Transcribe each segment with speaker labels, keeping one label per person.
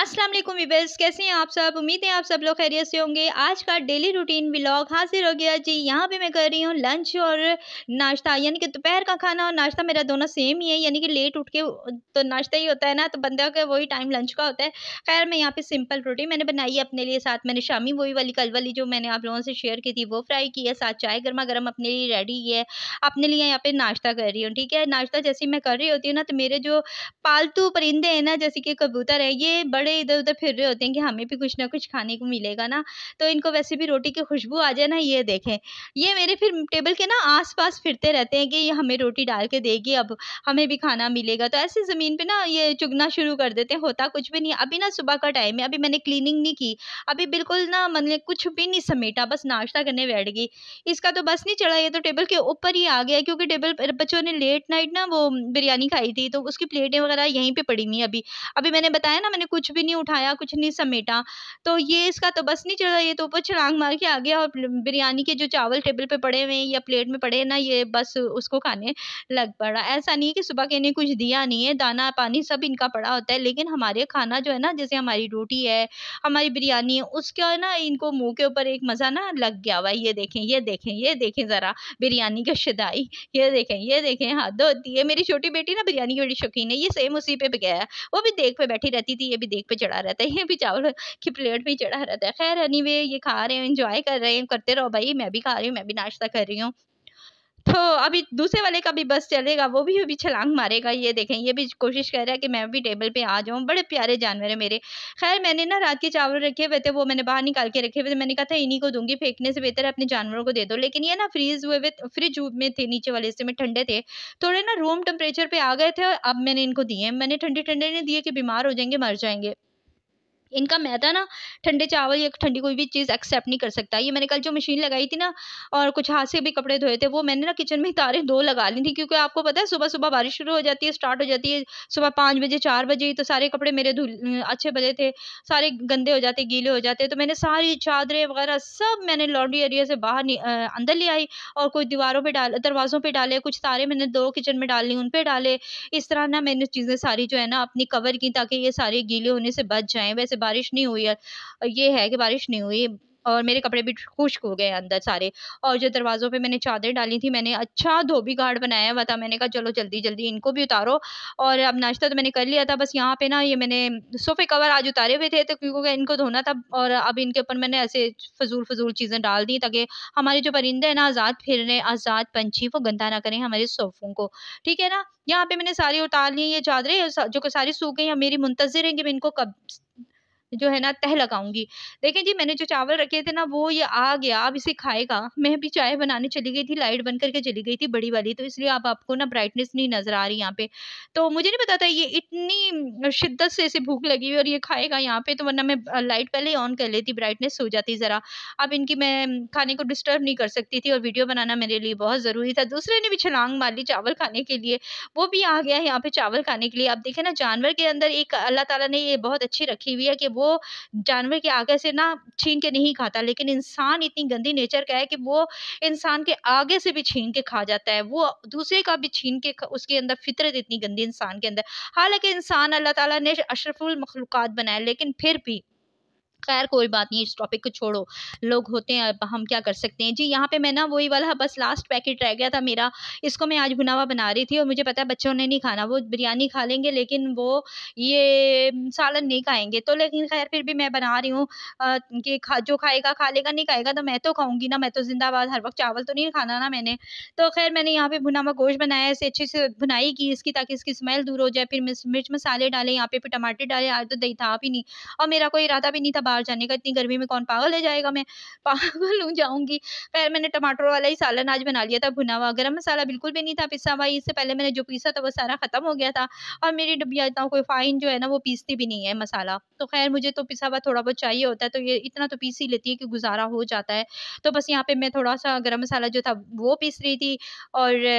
Speaker 1: असलम वालेकुम कैसे हैं आप सब उम्मीद है आप सब लोग खैरियत से होंगे आज का डेली रूटीन ब्लॉग हाजिर हो गया जी यहाँ पे मैं कर रही हूँ लंच और नाश्ता यानी कि दोपहर का खाना और नाश्ता मेरा दोनों सेम ही है यानी कि लेट उठ के तो नाश्ता ही होता है ना तो बंदा का वही टाइम लंच का होता है खैर मैं यहाँ पे सिंपल रोटी मैंने बनाई है अपने लिए साथ मैंने शामी वही वाली कल वाली जो मैंने आप लोगों से शेयर की थी वो फ्राई की है साथ चाय गर्मा गर्म अपने लिए रेडी है अपने लिए यहाँ पे नाश्ता कर रही हूँ ठीक है नाश्ता जैसे मैं कर रही होती हूँ ना तो मेरे जो पालतू परिंदे हैं ना जैसे कि कबूतर है ये बड़े इधर उधर फिर रहे होते हैं कि हमें भी कुछ ना कुछ खाने को मिलेगा ना तो इनको वैसे भी रोटी की खुशबू आ जाए ना ये देखें ये मेरे फिर टेबल के ना आस पास फिरते रहते हैं कि ये हमें रोटी डाल के देगी अब हमें भी खाना मिलेगा तो ऐसे ज़मीन पर ना ये चुगना शुरू कर देते हैं होता कुछ भी नहीं अभी ना सुबह का टाइम है अभी मैंने क्लिनिंग नहीं की अभी बिल्कुल ना मैंने कुछ भी नहीं समेटा बस नाश्ता करने बैठ गई इसका तो बस नहीं चढ़ा ये तो टेबल के ऊपर ही आ गया क्योंकि टेबल बच्चों ने लेट नाइट ना वो बिरयानी खाई थी तो उसकी प्लेटें वगैरह यहीं पर पड़ी हुई अभी अभी मैंने बताया ना मैंने कुछ भी नहीं उठाया कुछ नहीं समेटा तो ये इसका तो बस नहीं रहा ये तो ऊपर छलांग मार के आ गया और बिरयानी के जो चावल टेबल पे पड़े हुए हैं या प्लेट में पड़े हैं ना ये बस उसको खाने लग पड़ा ऐसा नहीं है कि सुबह के इन्हें कुछ दिया नहीं है दाना पानी सब इनका पड़ा होता है लेकिन हमारे खाना जो है ना जैसे हमारी रोटी है हमारी बिरयानी है उसका ना इनको मुँह के ऊपर एक मज़ा ना लग गया हुआ ये देखें ये देखें ये देखें ज़रा बिरयानी का शदाई ये देखें ये देखें हाथ धोती है मेरी छोटी बेटी ना बिरयानी की बड़ी शौकीन है ये सेम उसी पे गया वो भी देख पे बैठी रहती थी ये भी देख प्लेट पे चढ़ा रहता है ये भी चावल की प्लेट पे चढ़ा रहता है खैर एनी anyway, ये खा रहे हैं इंजॉय कर रहे हैं करते रहो भाई मैं भी खा रही हूँ मैं भी नाश्ता कर रही हूँ तो अभी दूसरे वाले का भी बस चलेगा वो भी अभी छलांग मारेगा ये देखें ये भी कोशिश कर रहा है कि मैं भी टेबल पे आ जाऊँ बड़े प्यारे जानवर है मेरे खैर मैंने ना रात के चावल रखे हुए थे वो मैंने बाहर निकाल के रखे हुए थे मैंने कहा था इन्हीं को दूंगी फेंकने से बेहतर अपने जानवरों को दे दो लेकिन ये ना फ्रीज हुए हुए फ्रिज में थे नीचे वाले हिस्से में ठंडे थे थोड़े ना रूम टेम्परेचर पर आ गए थे अब मैंने इनको दिए मैंने ठंडे ठंडे नहीं दिए कि बीमार हो जाएंगे मर जाएंगे इनका मैदा ना ठंडे चावल या ठंडी कोई भी चीज़ एक्सेप्ट नहीं कर सकता ये मैंने कल जो मशीन लगाई थी ना और कुछ हाथ से भी कपड़े धोए थे वो मैंने ना किचन में तारे दो लगा ली थी क्योंकि आपको पता है सुबह सुबह बारिश शुरू हो जाती है स्टार्ट हो जाती है सुबह पाँच बजे चार बजे तो सारे कपड़े मेरे धुल अच्छे बजे थे सारे गंदे हो जाते गीले हो जाते तो मैंने सारी चादरें वगैरह सब मैंने लॉन्ड्री एरिया से बाहर अंदर ले आई और कुछ दीवारों पर डाल दरवाज़ों पर डाले कुछ तारे मैंने दो किचन में डाली उन पर डाले इस तरह ना मैंने चीज़ें सारी जो है ना अपनी कवर की ताकि ये सारे गीले होने से बच जाएँ वैसे बारिश नहीं हुई है ये है कि बारिश नहीं हुई और मेरे कपड़े भी खुश्क हो गए अंदर सारे और जो दरवाज़ों पे मैंने चादर डाली थी मैंने अच्छा धोबी गार्ड बनाया हुआ था मैंने कहा चलो जल्दी जल्दी इनको भी उतारो और अब नाश्ता तो मैंने कर लिया था बस यहाँ पे ना ये मैंने सोफ़े कवर आज उतारे हुए थे तो क्योंकि इनको धोना था और अब इनके ऊपर मैंने ऐसे फजूल फजूल चीज़ें डाल दी ताकि हमारे जो परिंदे हैं ना आज़ाद फिर रहे आज़ाद पंछी वो गंदा ना करें हमारे सोफ़ों को ठीक है ना यहाँ पे मैंने सारी उतार ली ये चादरें जो कि सारी सूख गई मेरी मुंतजर है कि मैं इनको कब जो है ना तह लगाऊंगी देखें जी मैंने जो चावल रखे थे ना वो ये आ गया अब इसे खाएगा मैं भी चाय बनाने चली गई थी लाइट बन करके चली गई थी बड़ी वाली तो इसलिए अब आप आपको ना ब्राइटनेस नहीं नज़र आ रही यहाँ पे तो मुझे नहीं पता था ये इतनी शिद्दत से इसे भूख लगी हुई और ये खाएगा यहाँ पे तो वरना मैं लाइट पहले ही ऑन कर लेती ब्राइटनेस हो जाती ज़रा अब इनकी मैं खाने को डिस्टर्ब नहीं कर सकती थी और वीडियो बनाना मेरे लिए बहुत ज़रूरी था दूसरे ने भी छलांग मार ली चावल खाने के लिए वो भी आ गया यहाँ पे चावल खाने के लिए आप देखें ना जानवर के अंदर एक अल्लाह तला ने ये बहुत अच्छी रखी हुई है कि वो वो जानवर के आगे से ना छीन के नहीं खाता लेकिन इंसान इतनी गंदी नेचर का है कि वो इंसान के आगे से भी छीन के खा जाता है वो दूसरे का भी छीन के उसके अंदर फितरत इतनी गंदी इंसान के अंदर हालांकि इंसान अल्लाह ताला ने अशरफुल मखलूक़ात बनाए लेकिन फिर भी खैर कोई बात नहीं इस टॉपिक को छोड़ो लोग होते हैं अब हम क्या कर सकते हैं जी यहाँ पे मैं ना वही वाला बस लास्ट पैकेट रह गया था मेरा इसको मैं आज भुनावा बना रही थी और मुझे पता है बच्चों ने नहीं खाना वो बिरयानी खा लेंगे लेकिन वो ये सालन नहीं खाएंगे तो लेकिन खैर फिर भी मैं बना रही हूँ कि खा जो खाएगा खा लेगा नहीं खाएगा तो मैं तो खाऊंगी ना मैं तो जिंदाबाद हर वक्त चावल तो नहीं खाना ना मैंने तो खैर मैंने यहाँ पे भुनावा गोश्त बनाया इसे अच्छे से भुनाई की इसकी ताकि इसकी स्मेल दूर हो जाए फिर मिर्च मसाले डाले यहाँ पे फिर टमाटर डाले आज तो दही था भी नहीं और मेरा कोई इरादा भी नहीं था बाहर जाने का इतनी गर्मी में कौन पागल है जाएगा मैं पागल हूँ जाऊँगी खैर मैंने टमाटर वाला ही सालन आज बना लिया था भुना हुआ गर्म मसाला बिल्कुल भी नहीं था पिसा हुआ इससे पहले मैंने जो पीसा था वो सारा ख़त्म हो गया था और मेरी डब्बिया इतना कोई फ़ाइन जो है ना वो पीसती भी नहीं है मसाला तो खैर मुझे तो पिसा हुआ थोड़ा बहुत चाहिए होता है तो ये इतना तो पीस ही लेती है कि गुजारा हो जाता है तो बस यहाँ पर मैं थोड़ा सा गर्म मसाला जो था वो पीस रही थी और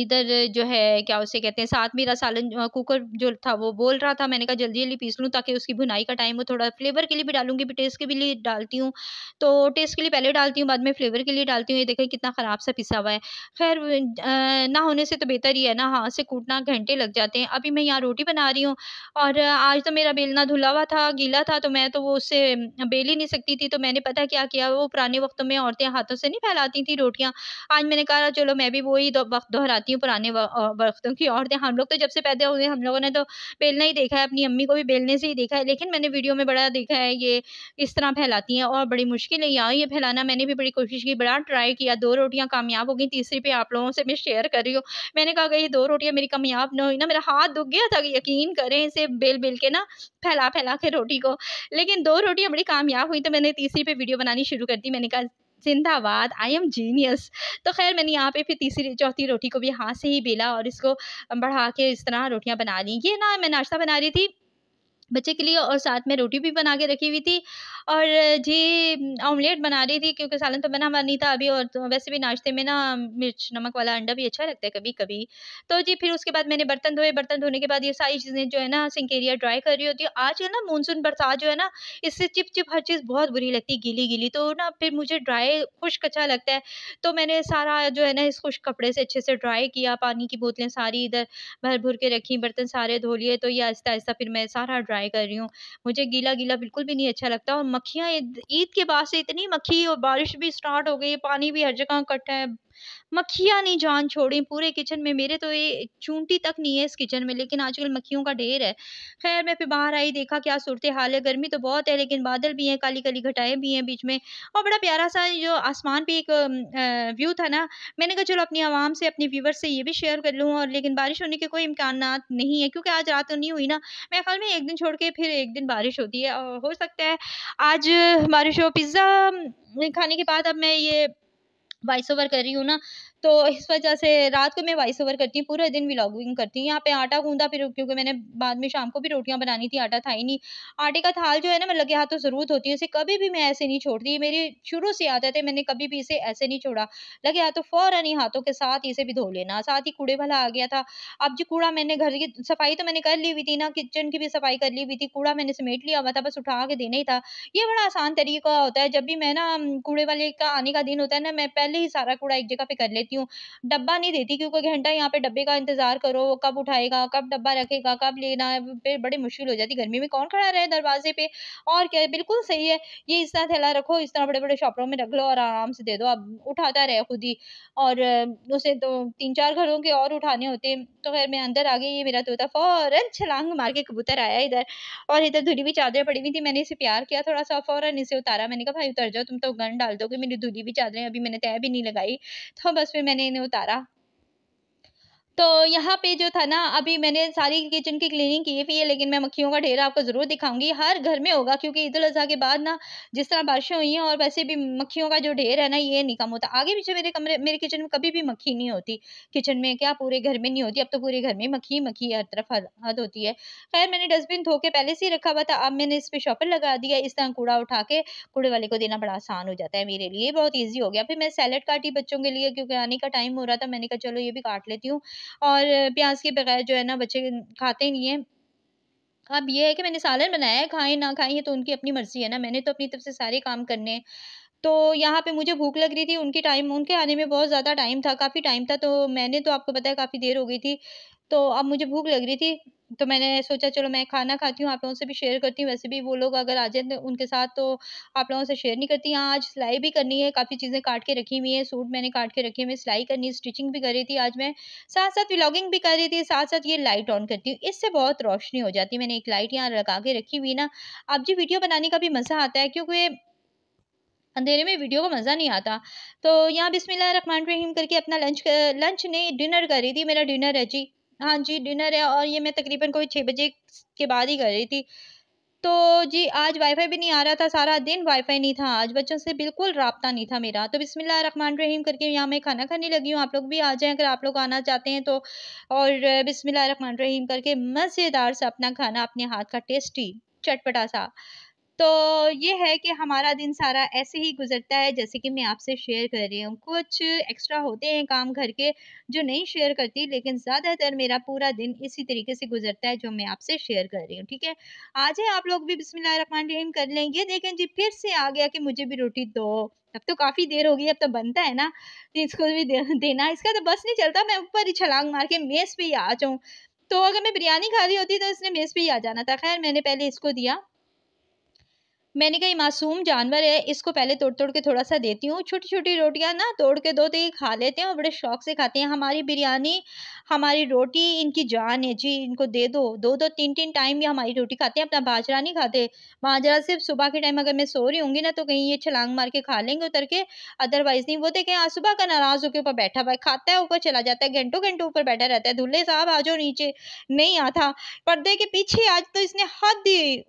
Speaker 1: इधर जो है क्या उसे कहते हैं साथ मेरा सालन कुकर जो था वो बोल रहा था मैंने कहा जल्दी जल्दी पीस लूँ ताकि उसकी भुनाई का टाइम हो थोड़ा फ्लेवर के लिए भी डालूंगी भी टेस्ट के भी लिए डालती हूँ तो टेस्ट के लिए पहले डालती हूँ बाद में फ्लेवर के लिए डालती हूँ ये देखें कितना ख़राब सा पिसा हुआ है खैर ना होने से तो बेहतर ही है ना हाथ से कूटना घंटे लग जाते हैं अभी मैं यहाँ रोटी बना रही हूँ और आज तो मेरा बेलना धुला हुआ था गीला था तो मैं तो वो उससे बेल ही नहीं सकती थी तो मैंने पता क्या किया वो पुराने वक्तों में औरतें हाथों से नहीं फैलाती थी रोटियाँ आज मैंने कहा चलो मैं भी वही वक्त दोहराती जाती हूँ पुराने वक्तों की औरतें हम लोग तो जब से पैदा हुए हम लोगों ने तो बेलना ही देखा है अपनी अम्मी को भी बेलने से ही देखा है लेकिन मैंने वीडियो में बड़ा देखा है ये इस तरह फैलाती हैं और बड़ी मुश्किल है यहाँ ये फैलाना मैंने भी बड़ी कोशिश की बड़ा ट्राई किया दो रोटियाँ कामयाब हो गई तीसरी पे आप लोगों से मैं शेयर कर रही हूँ मैंने कहा ये दो रोटियाँ मेरी कामयाब न हुई ना मेरा हाथ दुख गया था यकीन करें इसे बेल बेल के ना फैला फैला के रोटी को लेकिन दो रोटियाँ बड़ी कामयाब हुई तो मैंने तीसरी पे वीडियो बनानी शुरू कर दी मैंने कहा जिंदाबाद आई एम जीनियस तो खैर मैंने यहाँ पे फिर तीसरी चौथी रोटी को भी हाथ से ही बेला और इसको बढ़ा के इस तरह रोटियाँ बना ली ये ना मैं नाश्ता बना रही थी बच्चे के लिए और साथ में रोटी भी बना के रखी हुई थी और जी ऑमलेट बना रही थी क्योंकि सालन तो बना हमारा नहीं था अभी और तो वैसे भी नाश्ते में ना मिर्च नमक वाला अंडा भी अच्छा लगता है कभी कभी तो जी फिर उसके बाद मैंने बर्तन धोए बर्तन धोने के बाद ये सारी चीज़ें जो है ना सिंक एरिया ड्राई कर रही होती है आज ना मानसून बरसात जो है ना इससे चिप चिप हर चीज़ बहुत बुरी लगती है गीली गीली तो ना फिर मुझे ड्राई खुश्क अच्छा लगता है तो मैंने सारा जो है ना इस खुश्क कपड़े से अच्छे से ड्राई किया पानी की बोतलें सारी इधर भर भर के रखी बर्तन सारे धो लिए तो ये आहिस्ता आहिस्ता फिर मैं सारा ड्राई ट्राई कर रही हूँ मुझे गीला गीला बिल्कुल भी नहीं अच्छा लगता और मक्खियाँ ईद के बाद से इतनी मक्खी और बारिश भी स्टार्ट हो गई है पानी भी हर जगह इकट्ठा है मक्खिया नहीं जान छोड़ी पूरे किचन में मेरे तो ये चूंटी तक नहीं है इस किचन में लेकिन आजकल मक्खियों का ढेर है खैर मैं फिर बाहर आई देखा क्या सूरत हाल है गर्मी तो बहुत है लेकिन बादल भी हैं काली काली घटाएं भी हैं बीच में और बड़ा प्यारा सा जो आसमान पे एक व्यू था ना मैंने कहा चलो अपनी आवाम से अपने व्यूवर से ये भी शेयर कर लूँ और लेकिन बारिश होने के कोई इम्कान नहीं है क्योंकि आज रात तो नहीं हुई ना मेरे ख्याल में एक दिन छोड़ के फिर एक दिन बारिश होती है और हो सकता है आज बारिश हो पिज़्ज़ा खाने के बाद अब मैं ये वॉइस ओवर कर रही हूँ ना तो इस वजह से रात को मैं वॉइस ओवर करती हूँ पूरा दिन व्लॉगिंग करती हूँ यहाँ पे आटा गूंदा फिर क्योंकि मैंने बाद में शाम को भी रोटियाँ बनानी थी आटा था ही नहीं आटे का थाल जो है ना मैं लगे हाथों तो ज़रूरत होती है उसे कभी भी मैं ऐसे नहीं छोड़ती मेरी शुरू से आदत है मैंने कभी भी इसे ऐसे नहीं छोड़ा लगे हाथों तो फ़ौरन ही हाथों के साथ इसे भी धो लेना साथ ही कूड़े वाला आ गया था अब जो कूड़ा मैंने घर की सफाई तो मैंने कर ली हुई थी ना किचन की भी सफाई कर ली हुई थी कूड़ा मैंने समेट लिया हुआ था बस उठा के देना ही था ये बड़ा आसान तरीका होता है जब भी मैं ना कूड़े वाले का आने का दिन होता है ना मैं पहले ही सारा कूड़ा एक जगह पे कर लेती देती हूँ डब्बा नहीं देती क्योंकि घंटा यहाँ पे डब्बे का इंतज़ार करो वो कब उठाएगा कब डब्बा रखेगा कब लेना फिर बड़ी मुश्किल हो जाती गर्मी में कौन खड़ा रहे दरवाजे पे और क्या बिल्कुल सही है ये इस तरह थैला रखो इस तरह बड़े बड़े शॉपरों में रख लो और आराम से दे दो अब उठाता रहे खुद ही और उसे तो तीन चार घरों के और उठाने होते तो खैर मैं अंदर आ गई ये मेरा तोता फौरन छलांग मार के कबूतर आया इधर और इधर धुली हुई चादरें पड़ी हुई थी मैंने इसे प्यार किया थोड़ा सा फ़ौरन इसे उतारा मैंने कहा भाई उतर जाओ तुम तो गन डाल दो मेरी धुली भी चादरें अभी मैंने तय भी नहीं लगाई तो बस फिर मैंने इन्हें उतारा तो यहाँ पे जो था ना अभी मैंने सारी किचन की क्लीनिंग की हुई है लेकिन मैं मक्खियों का ढेर आपको ज़रूर दिखाऊंगी हर घर में होगा क्योंकि ईद अजहा के बाद ना जिस तरह बारिशें हुई हैं और वैसे भी मक्खियों का जो ढेर है ना ये नहीं कम होता आगे पीछे मेरे कमरे मेरे किचन में कभी भी मक्खी नहीं होती किचन में क्या पूरे घर में नहीं होती अब तो पूरे घर में मक्खी मक्खी हर तरफ हद होती है खैर मैंने डस्टबिन धो के पहले से ही रखा हुआ था अब मैंने इस पर शॉपर लगा दिया इस तरह कूड़ा उठा के कूड़े वाले को देना बड़ा आसान हो जाता है मेरे लिए बहुत ईजी हो गया फिर मैं सैलड काटी बच्चों के लिए क्योंकि आने का टाइम हो रहा था मैंने कहा चलो ये भी काट लेती हूँ और प्याज के बगैर जो है ना बच्चे खाते नहीं हैं अब ये है कि मैंने सालन बनाया है खाएं ना खाएं ये तो उनकी अपनी मर्ज़ी है ना मैंने तो अपनी तरफ से सारे काम करने हैं तो यहाँ पे मुझे भूख लग रही थी उनके टाइम उनके आने में बहुत ज़्यादा टाइम था काफ़ी टाइम था तो मैंने तो आपको पता है काफ़ी देर हो गई थी तो अब मुझे भूख लग रही थी तो मैंने सोचा चलो मैं खाना खाती हूँ आप लोगों से भी शेयर करती हूँ वैसे भी वो लोग अगर आ जाए तो उनके साथ तो आप लोगों से शेयर नहीं करती यहाँ आज सिलाई भी करनी है काफ़ी चीज़ें काट के रखी हुई है सूट मैंने काट के रखे हुए सिलाई करनी है स्टिचिंग भी कर रही थी आज मैं साथ साथ व्लॉगिंग भी कर रही थी साथ साथ ये लाइट ऑन करती हूँ इससे बहुत रोशनी हो जाती है मैंने एक लाइट यहाँ लगा के रखी हुई ना आप जी वीडियो बनाने का भी मज़ा आता है क्योंकि अंधेरे में वीडियो का मज़ा नहीं आता तो यहाँ बिस्मिल्लाह रहीम करके अपना लंच कर, लंच नहीं डिनर कर रही थी मेरा डिनर है जी हाँ जी डिनर है और ये मैं तकरीबन कोई छः बजे के बाद ही कर रही थी तो जी आज वाईफाई भी नहीं आ रहा था सारा दिन वाईफाई नहीं था आज बच्चों से बिल्कुल रबता नहीं था मेरा तो बिसमिल्ल रन रहीम करके यहाँ मैं खाना खाने लगी हूँ आप लोग भी आ जाएं अगर आप लोग आना चाहते हैं तो और बिसमिल्ल रन रहीम करके मज़ेदार सा अपना खाना अपने हाथ का टेस्टी चटपटा सा तो ये है कि हमारा दिन सारा ऐसे ही गुजरता है जैसे कि मैं आपसे शेयर कर रही हूँ कुछ एक्स्ट्रा होते हैं काम घर के जो नहीं शेयर करती लेकिन ज़्यादातर मेरा पूरा दिन इसी तरीके से गुजरता है जो मैं आपसे शेयर कर रही हूँ ठीक है आज है आप लोग भी रही कर लेंगे देखें जी फिर से आ गया कि मुझे भी रोटी दो अब तो काफ़ी देर हो गई अब तो बनता है ना इसको भी देना इसका तो बस नहीं चलता मैं ऊपर ही छलांग मार के मेज़ पे ही आ जाऊँ तो अगर मैं बिरयानी खा रही होती तो इसने मेज़ पे ही आ जाना था खैर मैंने पहले इसको दिया मैंने कहा मासूम जानवर है इसको पहले तोड़ तोड़ के थोड़ा सा देती हूँ छोटी छोटी रोटियाँ ना तोड़ के दो तो ये खा लेते हैं और बड़े शौक से खाते हैं हमारी बिरयानी हमारी रोटी इनकी जान है जी इनको दे दो दो दो तीन तीन टाइम ये हमारी रोटी खाते हैं अपना बाजरा नहीं खाते बाजरा सिर्फ सुबह के टाइम अगर मैं सो रही हूँ ना तो कहीं ये छलांग मार के खा लेंगे उतर के अदरवाइज़ नहीं वो देखें आज सुबह का नाराज़ होकर ऊपर बैठा हुआ खाता है ऊपर चला जाता है घंटों घंटों ऊपर बैठा रहता है दूल्हे साहब आ जाओ नीचे नहीं आता पर्दे के पीछे आज तो इसने हद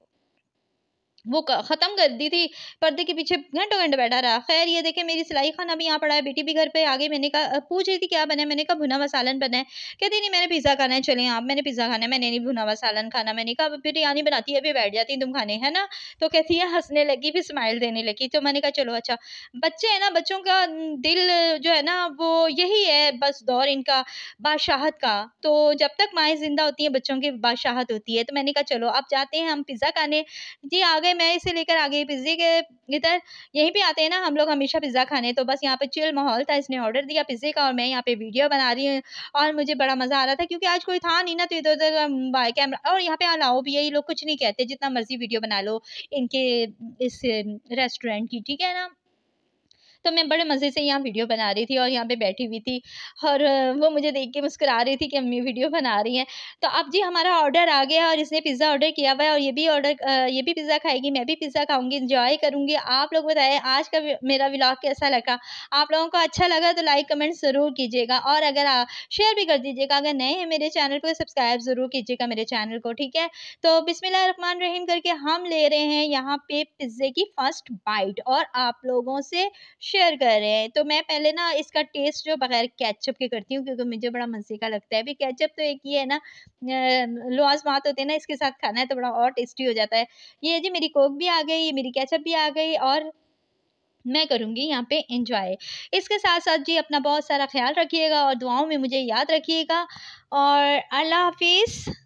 Speaker 1: वो ख़त्म कर दी थी पर्दे के पीछे घंटों घंटे बैठा रहा खैर ये देखे मेरी सिलाई खाना भी यहाँ पड़ा है बेटी भी घर पे आ गई मैंने कहा पूछ रही थी क्या बना है मैंने कहा भुना मसालन बना है कहती नहीं मैंने पिज़्ज़ा खाना है चले आप मैंने पिज़्ज़ा खाना है मैंने नहीं भुना मसालन खाना मैंने कहा बिरयानी बनाती है अभी बैठ जाती तुम खाने है ना तो कहती है हंसने लगी फिर स्माइल देने लगी तो मैंने कहा चलो अच्छा बच्चे हैं ना बच्चों का दिल जो है ना वो यही है बस दौर इनका बादशाहत का तो जब तक माएँ ज़िंदा होती हैं बच्चों की बादशाहत होती है तो मैंने कहा चलो आप जाते हैं हम पिज़्ज़ा खाने जी आ गए है मैं इसे लेकर आ गई पिज्जे के इधर यहीं पे आते हैं ना हम लोग हमेशा पिज़्ज़ा खाने तो बस यहाँ पे चिल माहौल था इसने ऑर्डर दिया पिज़्ज़े का और मैं यहाँ पे वीडियो बना रही हूँ और मुझे बड़ा मज़ा आ रहा था क्योंकि आज कोई था नहीं ना तो इधर उधर कैमरा और यहाँ पे अलाओ भी है ये लोग कुछ नहीं कहते जितना मर्जी वीडियो बना लो इनके इस रेस्टोरेंट की ठीक है ना तो मैं बड़े मज़े से यहाँ वीडियो बना रही थी और यहाँ पे बैठी हुई थी और वो मुझे देख के मुस्करा रही थी कि अम्मी वीडियो बना रही हैं तो अब जी हमारा ऑर्डर आ गया और इसने पिज़्ज़ा ऑर्डर किया हुआ है और ये भी ऑर्डर ये भी पिज़्ज़ा खाएगी मैं भी पिज़्ज़ा खाऊँगी इंजॉय करूँगी आप लोग बताएं आज का मेरा ब्लॉग कैसा लगा आप लोगों को अच्छा लगा तो लाइक कमेंट ज़रूर कीजिएगा और अगर शेयर भी कर दीजिएगा अगर नए हैं मेरे चैनल पर सब्सक्राइब ज़रूर कीजिएगा मेरे चैनल को ठीक है तो बिसमिल्ल रहमान रहीम करके हम ले रहे हैं यहाँ पे पिज़्ज़े की फ़र्स्ट बाइट और आप लोगों से शेयर कर रहे हैं तो मैं पहले ना इसका टेस्ट जो बगैर कैचअप के करती हूँ क्योंकि मुझे बड़ा मज़े का लगता है भी कैचअप तो एक ही है ना लवाजमात होते हैं ना इसके साथ खाना है तो बड़ा और टेस्टी हो जाता है ये जी मेरी कोक भी आ गई मेरी कैचअप भी आ गई और मैं करूँगी यहाँ पे इंजॉय इसके साथ साथ जी अपना बहुत सारा ख्याल रखिएगा और दुआओं में मुझे याद रखिएगा और अल्लाह हाफिज़